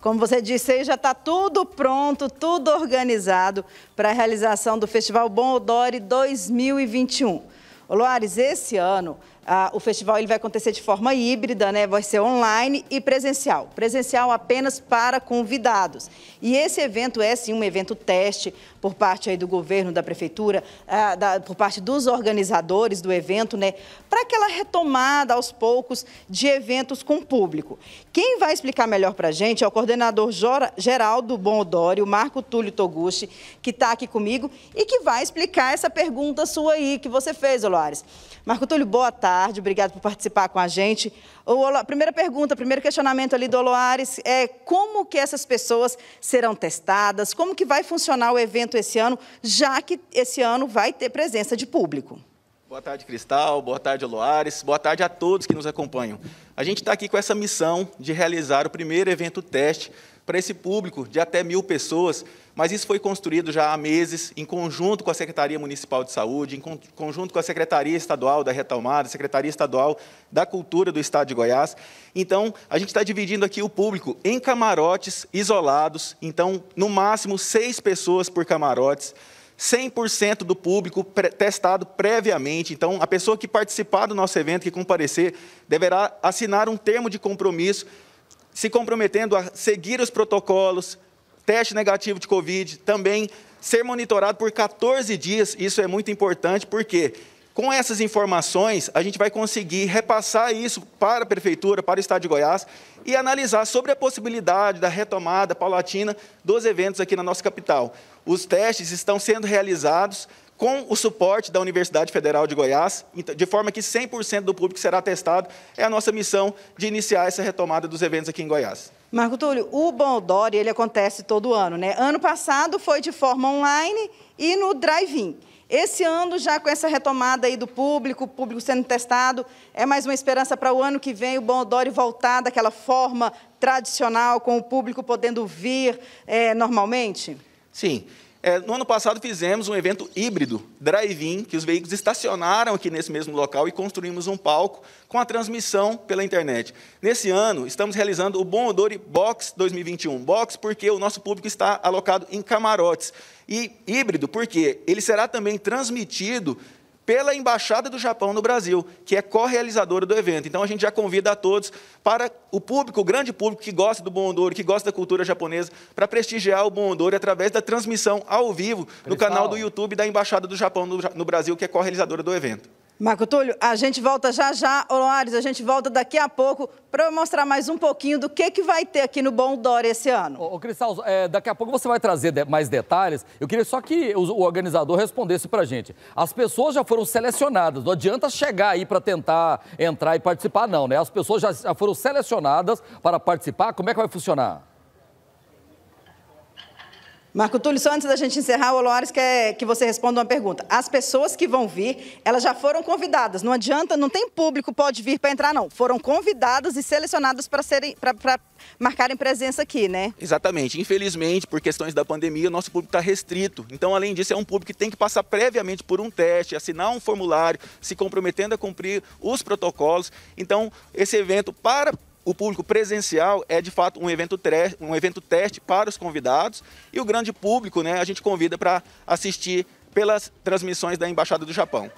Como você disse, aí já está tudo pronto, tudo organizado para a realização do Festival Bom Odore 2021. Luares, esse ano ah, o festival ele vai acontecer de forma híbrida, né? vai ser online e presencial. Presencial apenas para convidados. E esse evento é sim um evento teste por parte aí do governo, da prefeitura, ah, da, por parte dos organizadores do evento, né? para aquela retomada aos poucos de eventos com público. Quem vai explicar melhor para a gente é o coordenador geral do Bonodori, o Marco Túlio Toguchi, que está aqui comigo e que vai explicar essa pergunta sua aí que você fez, Oloares. Marco Túlio, boa tarde tarde, obrigado por participar com a gente. O, primeira pergunta, primeiro questionamento ali do Oloares é como que essas pessoas serão testadas, como que vai funcionar o evento esse ano, já que esse ano vai ter presença de público. Boa tarde, Cristal. Boa tarde, Oloares. Boa tarde a todos que nos acompanham. A gente está aqui com essa missão de realizar o primeiro evento teste para esse público de até mil pessoas, mas isso foi construído já há meses, em conjunto com a Secretaria Municipal de Saúde, em conjunto com a Secretaria Estadual da Retomada, Secretaria Estadual da Cultura do Estado de Goiás. Então, a gente está dividindo aqui o público em camarotes isolados, então, no máximo, seis pessoas por camarotes. 100% do público testado previamente. Então, a pessoa que participar do nosso evento, que comparecer, deverá assinar um termo de compromisso se comprometendo a seguir os protocolos, teste negativo de Covid, também ser monitorado por 14 dias, isso é muito importante, porque com essas informações a gente vai conseguir repassar isso para a Prefeitura, para o Estado de Goiás e analisar sobre a possibilidade da retomada paulatina dos eventos aqui na nossa capital. Os testes estão sendo realizados com o suporte da Universidade Federal de Goiás, então, de forma que 100% do público será testado. É a nossa missão de iniciar essa retomada dos eventos aqui em Goiás. Marco Túlio, o Boldore, ele acontece todo ano, né? Ano passado foi de forma online e no drive-in. Esse ano, já com essa retomada aí do público, o público sendo testado, é mais uma esperança para o ano que vem o Boldore voltar daquela forma tradicional, com o público podendo vir é, normalmente? Sim. É, no ano passado fizemos um evento híbrido, drive-in, que os veículos estacionaram aqui nesse mesmo local e construímos um palco com a transmissão pela internet. Nesse ano, estamos realizando o Bom Odori Box 2021. Box porque o nosso público está alocado em camarotes. E híbrido porque ele será também transmitido pela Embaixada do Japão no Brasil, que é co-realizadora do evento. Então a gente já convida a todos para o público, o grande público que gosta do Bom que gosta da cultura japonesa, para prestigiar o Bom através da transmissão ao vivo no canal do YouTube da Embaixada do Japão no, no Brasil, que é co-realizadora do evento. Marco Túlio, a gente volta já já, Oloares, a gente volta daqui a pouco para mostrar mais um pouquinho do que, que vai ter aqui no Bom Dória esse ano. Ô, ô Cristal, é, daqui a pouco você vai trazer de, mais detalhes. Eu queria só que o, o organizador respondesse para a gente. As pessoas já foram selecionadas, não adianta chegar aí para tentar entrar e participar, não, né? As pessoas já, já foram selecionadas para participar, como é que vai funcionar? Marco Túlio, só antes da gente encerrar, o Loares quer que você responda uma pergunta. As pessoas que vão vir, elas já foram convidadas. Não adianta, não tem público pode vir para entrar, não. Foram convidadas e selecionadas para serem para marcarem presença aqui, né? Exatamente. Infelizmente, por questões da pandemia, o nosso público está restrito. Então, além disso, é um público que tem que passar previamente por um teste, assinar um formulário, se comprometendo a cumprir os protocolos. Então, esse evento para o público presencial é de fato um evento, um evento teste para os convidados e o grande público né, a gente convida para assistir pelas transmissões da Embaixada do Japão.